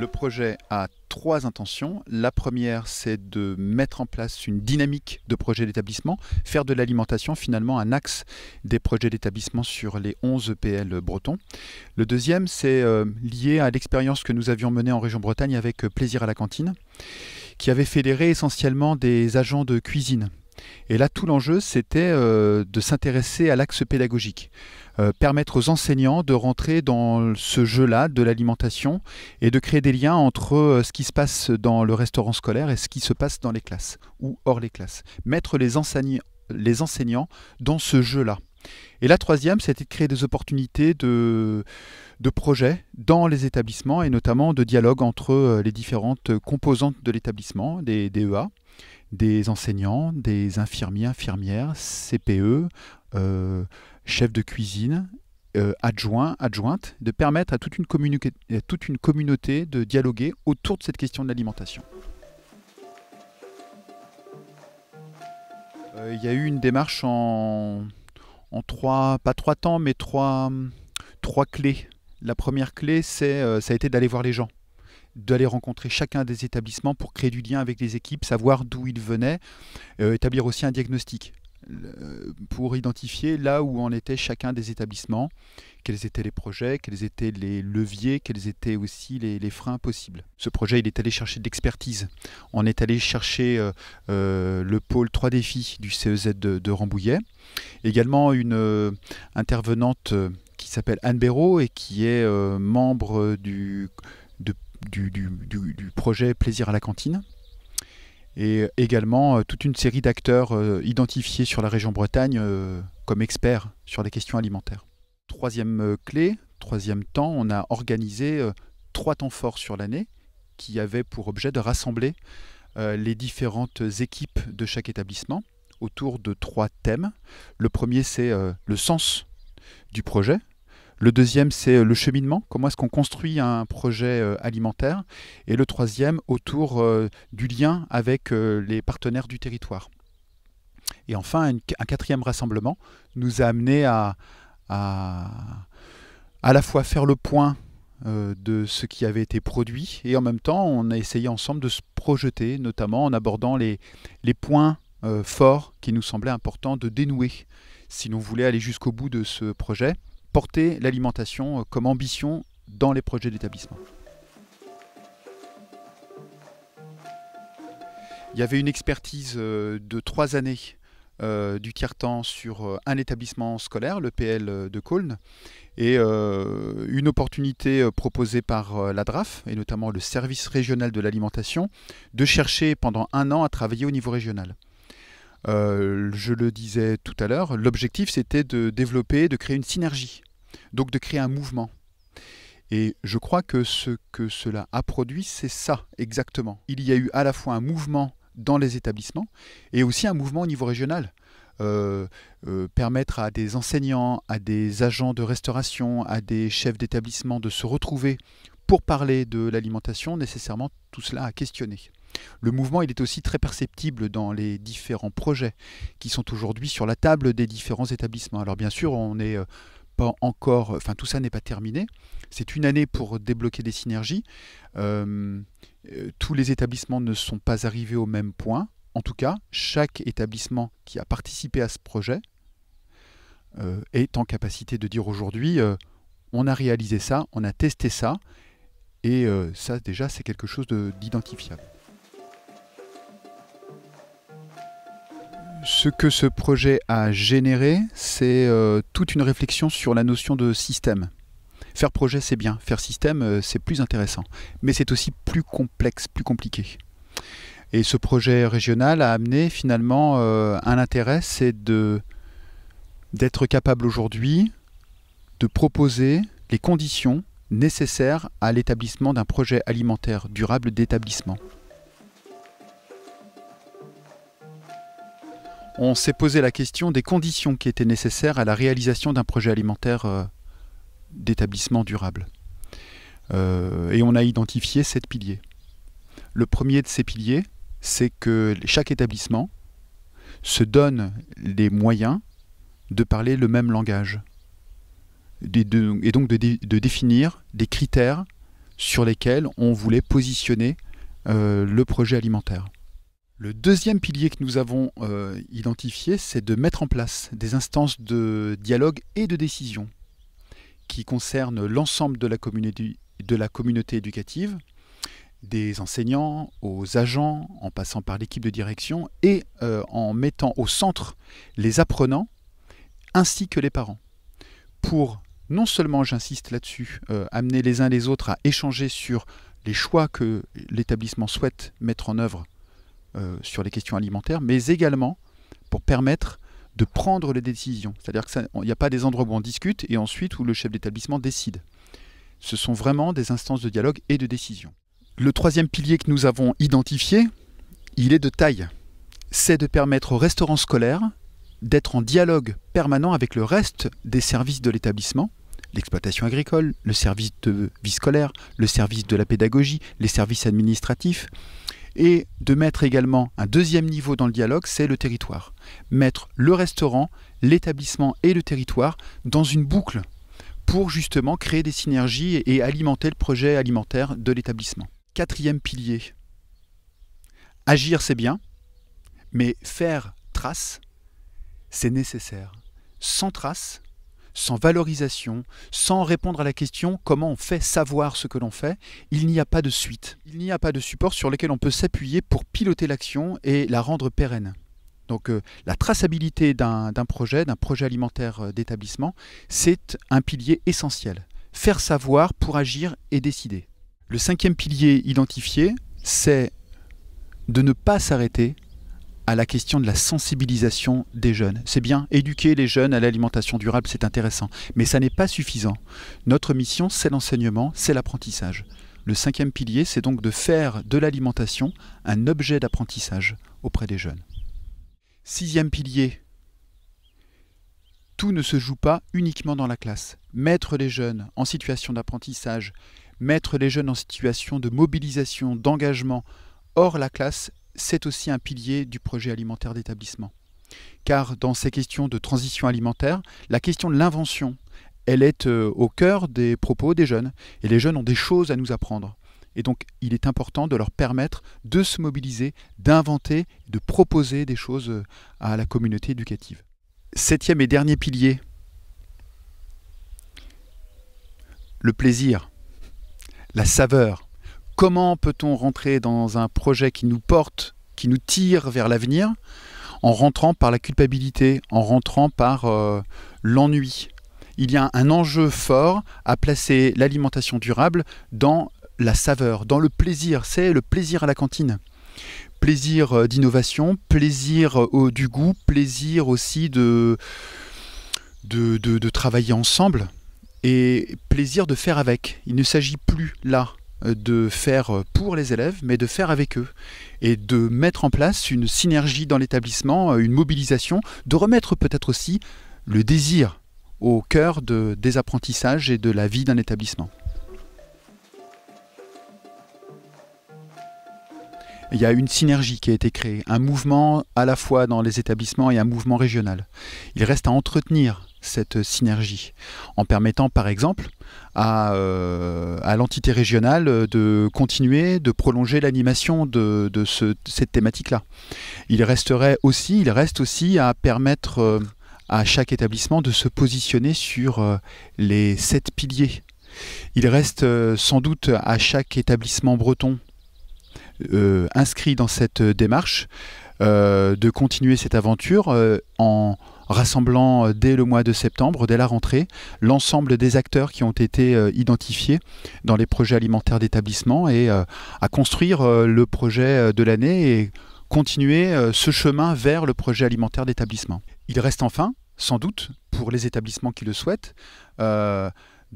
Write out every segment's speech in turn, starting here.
Le projet a trois intentions. La première, c'est de mettre en place une dynamique de projet d'établissement, faire de l'alimentation finalement un axe des projets d'établissement sur les 11 EPL bretons. Le deuxième, c'est euh, lié à l'expérience que nous avions menée en région Bretagne avec euh, Plaisir à la cantine, qui avait fédéré essentiellement des agents de cuisine et là, tout l'enjeu, c'était euh, de s'intéresser à l'axe pédagogique, euh, permettre aux enseignants de rentrer dans ce jeu-là de l'alimentation et de créer des liens entre euh, ce qui se passe dans le restaurant scolaire et ce qui se passe dans les classes ou hors les classes. Mettre les, enseignants, dans ce jeu-là. Et la troisième, c'était de créer des opportunités de, de projets dans les établissements et notamment de dialogue entre les différentes composantes de l'établissement, des DEA, des enseignants, des infirmiers, infirmières, CPE, euh, chefs de cuisine, euh, adjoints, adjointes, de permettre à toute, une communauté de dialoguer autour de cette question de l'alimentation. Euh, il y a eu une démarche en, trois, pas trois temps, mais trois, trois clés. La première clé, c'est, euh, ça a été d'aller voir les gens d'aller rencontrer chacun des établissements pour créer du lien avec les équipes, savoir d'où ils venaient, euh, établir aussi un diagnostic euh, pour identifier là où en était chacun des établissements, quels étaient les projets, quels étaient les leviers, quels étaient aussi les, freins possibles. Ce projet, il est allé chercher de l'expertise. On est allé chercher euh, le pôle 3 défis du CEZ de, Rambouillet, également une intervenante qui s'appelle Anne Béraud et qui est membre du de du, projet Plaisir à la cantine et également euh, toute une série d'acteurs euh, identifiés sur la région Bretagne euh, comme experts sur les questions alimentaires. Troisième clé, troisième temps, on a organisé trois temps forts sur l'année qui avaient pour objet de rassembler les différentes équipes de chaque établissement autour de trois thèmes. Le premier, c'est le sens du projet, le deuxième, c'est euh, le cheminement. Comment est-ce qu'on construit un projet euh, alimentaire Et le troisième, autour euh, du lien avec les partenaires du territoire. Et enfin, un quatrième rassemblement nous a amené à, à la fois faire le point de ce qui avait été produit et en même temps on a essayé ensemble de se projeter, notamment en abordant les, les points forts qui nous semblaient importants de dénouer si l'on voulait aller jusqu'au bout de ce projet porter l'alimentation euh, comme ambition dans les projets d'établissement. Il y avait une expertise euh, de trois années euh, du tiers-temps sur un établissement scolaire, le PL de Colne, et une opportunité proposée par la DRAF, et notamment le service régional de l'alimentation, de chercher pendant un an à travailler au niveau régional. Euh, je le disais tout à l'heure, l'objectif c'était de développer, de créer une synergie, donc de créer un mouvement. Et je crois que ce que cela a produit, c'est ça exactement. Il y a eu à la fois un mouvement dans les établissements et aussi un mouvement au niveau régional. Euh, euh, permettre à des enseignants, à des agents de restauration, à des chefs d'établissement de se retrouver pour parler de l'alimentation, nécessairement tout cela a questionné. Le mouvement, il est aussi très perceptible dans les différents projets qui sont aujourd'hui sur la table des différents établissements. Alors bien sûr, on n'est euh, pas encore, enfin tout ça n'est pas terminé. C'est une année pour débloquer des synergies. Euh, tous les établissements ne sont pas arrivés au même point. En tout cas, chaque établissement qui a participé à ce projet euh, est en capacité de dire aujourd'hui, on a réalisé ça, on a testé ça, et ça déjà c'est quelque chose d'identifiable. ce que ce projet a généré, c'est euh, toute une réflexion sur la notion de système. Faire projet, c'est bien. Faire système, euh, c'est plus intéressant. Mais c'est aussi plus complexe, plus compliqué. Et ce projet régional a amené finalement euh, un intérêt, c'est d'être capable aujourd'hui de proposer les conditions nécessaires à l'établissement d'un projet alimentaire durable d'établissement. on s'est posé la question des conditions qui étaient nécessaires à la réalisation d'un projet alimentaire euh, d'établissement durable. Euh, et on a identifié sept piliers. Le premier de ces piliers, c'est que chaque établissement se donne les moyens de parler le même langage et, donc de, définir des critères sur lesquels on voulait positionner euh, le projet alimentaire. Le deuxième pilier que nous avons euh, identifié, c'est de mettre en place des instances de dialogue et de décision qui concernent l'ensemble de, la communauté éducative, des enseignants aux agents, en passant par l'équipe de direction, et euh, en mettant au centre les apprenants ainsi que les parents. Pour non seulement, j'insiste là-dessus, euh, amener les uns les autres à échanger sur les choix que l'établissement souhaite mettre en œuvre euh, sur les questions alimentaires, mais également pour permettre de prendre les décisions. C'est-à-dire qu'il n'y a pas des endroits où on discute et ensuite où le chef d'établissement décide. Ce sont vraiment des instances de dialogue et de décision. Le troisième pilier que nous avons identifié, il est de taille. C'est de permettre aux restaurants scolaires d'être en dialogue permanent avec le reste des services de l'établissement, l'exploitation agricole, le service de vie scolaire, le service de la pédagogie, les services administratifs, et de mettre également un deuxième niveau dans le dialogue, c'est le territoire. Mettre le restaurant, l'établissement et le territoire dans une boucle pour justement créer des synergies et alimenter le projet alimentaire de l'établissement. Quatrième pilier, agir c'est bien, mais faire trace, c'est nécessaire. Sans trace, sans valorisation, sans répondre à la question comment on fait savoir ce que l'on fait, il n'y a pas de suite. Il n'y a pas de support sur lequel on peut s'appuyer pour piloter l'action et la rendre pérenne. Donc euh, la traçabilité d'un projet, d'un projet alimentaire euh, d'établissement, c'est un pilier essentiel. Faire savoir pour agir et décider. Le cinquième pilier identifié, c'est de ne pas s'arrêter à la question de la sensibilisation des jeunes. C'est bien, éduquer les jeunes à l'alimentation durable, c'est intéressant, mais ça n'est pas suffisant. Notre mission, c'est l'enseignement, c'est l'apprentissage. Le cinquième pilier, c'est donc de faire de l'alimentation un objet d'apprentissage auprès des jeunes. Sixième pilier, tout ne se joue pas uniquement dans la classe. Mettre les jeunes en situation d'apprentissage, mettre les jeunes en situation de mobilisation, d'engagement, hors la classe c'est aussi un pilier du projet alimentaire d'établissement. Car dans ces questions de transition alimentaire, la question de l'invention, elle est euh, au cœur des propos des jeunes. Et les jeunes ont des choses à nous apprendre. Et donc, il est important de leur permettre de se mobiliser, d'inventer, de proposer des choses euh, à la communauté éducative. Septième et dernier pilier, le plaisir, la saveur comment peut-on rentrer dans un projet qui nous porte, qui nous tire vers l'avenir, en rentrant par la culpabilité, en rentrant par euh, l'ennui. Il y a un enjeu fort à placer l'alimentation durable dans la saveur, dans le plaisir. C'est le plaisir à la cantine. Plaisir euh, d'innovation, plaisir euh, au, du goût, plaisir aussi de, de travailler ensemble et plaisir de faire avec. Il ne s'agit plus là de faire pour les élèves, mais de faire avec eux, et de mettre en place une synergie dans l'établissement, euh, une mobilisation, de remettre peut-être aussi le désir au cœur des apprentissages et de la vie d'un établissement. il y a une synergie qui a été créée, un mouvement à la fois dans les établissements et un mouvement régional. Il reste à entretenir cette synergie, en permettant par exemple euh, à, l'entité régionale de continuer, de prolonger l'animation de, cette thématique-là. Il resterait aussi, il reste aussi à permettre euh, à chaque établissement de se positionner sur euh, les sept piliers. Il reste sans doute à chaque établissement breton inscrit dans cette démarche de continuer cette aventure en rassemblant euh, dès le mois de septembre, dès la rentrée, l'ensemble des acteurs qui ont été euh, identifiés dans les projets alimentaires d'établissement et euh, à construire le projet de l'année et continuer ce chemin vers le projet alimentaire d'établissement. Il reste enfin, sans doute, pour les établissements qui le souhaitent, de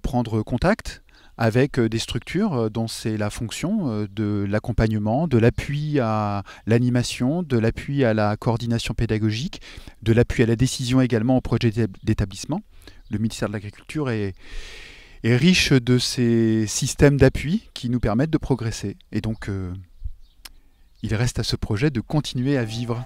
prendre contact avec euh, des structures euh, dont c'est la fonction euh, de l'accompagnement, de l'appui à l'animation, de l'appui à la coordination pédagogique, de l'appui à la décision également au projet d'établissement. Le ministère de l'Agriculture est, riche de ces systèmes d'appui qui nous permettent de progresser. Et donc, il reste à ce projet de continuer à vivre.